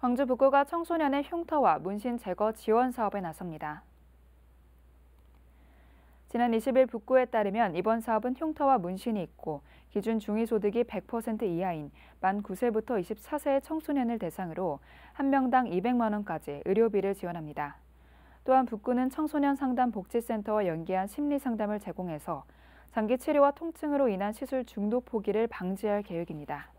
광주 북구가 청소년의 흉터와 문신 제거 지원 사업에 나섭니다. 지난 20일 북구에 따르면 이번 사업은 흉터와 문신이 있고 기준 중위소득이 100% 이하인 만 9세부터 24세의 청소년을 대상으로 한 명당 200만 원까지 의료비를 지원합니다. 또한 북구는 청소년 상담 복지센터와 연계한 심리 상담을 제공해서 장기 치료와 통증으로 인한 시술 중독 포기를 방지할 계획입니다.